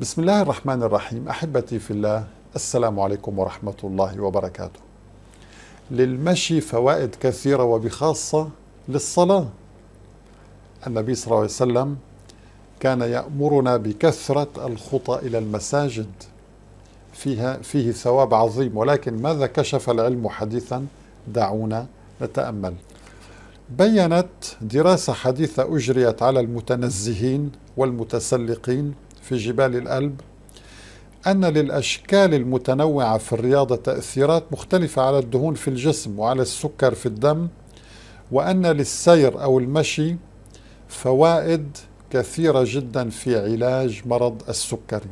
بسم الله الرحمن الرحيم احبتي في الله السلام عليكم ورحمه الله وبركاته. للمشي فوائد كثيره وبخاصه للصلاه. النبي صلى الله عليه وسلم كان يامرنا بكثره الخطى الى المساجد. فيها فيه ثواب عظيم ولكن ماذا كشف العلم حديثا؟ دعونا نتامل. بينت دراسه حديثه اجريت على المتنزهين والمتسلقين في جبال الألب أن للأشكال المتنوعة في الرياضة تأثيرات مختلفة على الدهون في الجسم وعلى السكر في الدم وأن للسير أو المشي فوائد كثيرة جدا في علاج مرض السكري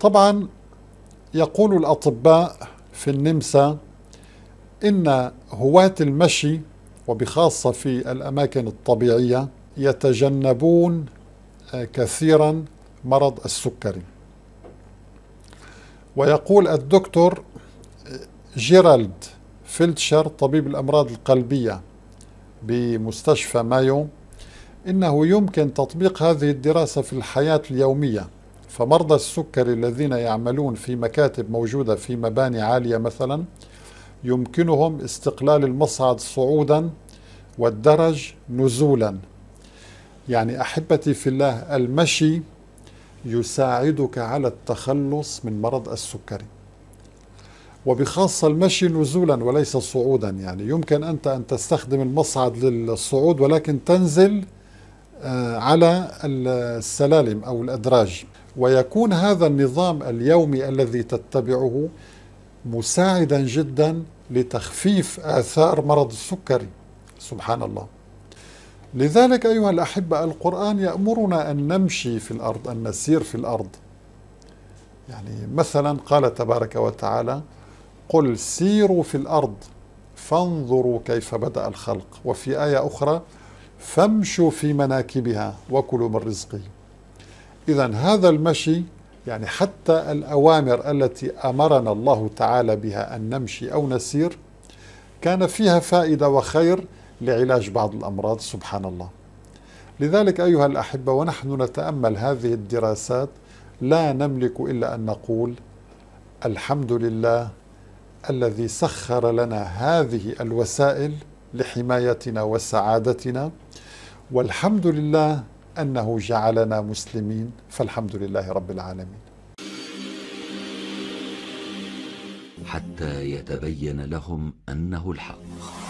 طبعا يقول الأطباء في النمسا إن هواة المشي وبخاصة في الأماكن الطبيعية يتجنبون كثيرا مرض السكري ويقول الدكتور جيرالد فيلتشر طبيب الأمراض القلبية بمستشفى مايو إنه يمكن تطبيق هذه الدراسة في الحياة اليومية فمرضى السكري الذين يعملون في مكاتب موجودة في مباني عالية مثلا يمكنهم استقلال المصعد صعودا والدرج نزولا يعني احبتي في الله المشي يساعدك على التخلص من مرض السكري وبخاصة المشي نزولا وليس صعودا يعني يمكن أنت أن تستخدم المصعد للصعود ولكن تنزل آه، على السلالم أو الأدراج ويكون هذا النظام اليومي الذي تتبعه مساعدا جدا لتخفيف آثار مرض السكري سبحان الله لذلك أيها الأحبة القرآن يأمرنا أن نمشي في الأرض أن نسير في الأرض يعني مثلا قال تبارك وتعالى قل سيروا في الأرض فانظروا كيف بدأ الخلق وفي آية أخرى فامشوا في مناكبها وكلوا من رزقه إذا هذا المشي يعني حتى الأوامر التي أمرنا الله تعالى بها أن نمشي أو نسير كان فيها فائدة وخير لعلاج بعض الأمراض سبحان الله لذلك أيها الأحبة ونحن نتأمل هذه الدراسات لا نملك إلا أن نقول الحمد لله الذي سخر لنا هذه الوسائل لحمايتنا وسعادتنا والحمد لله أنه جعلنا مسلمين فالحمد لله رب العالمين حتى يتبين لهم أنه الحق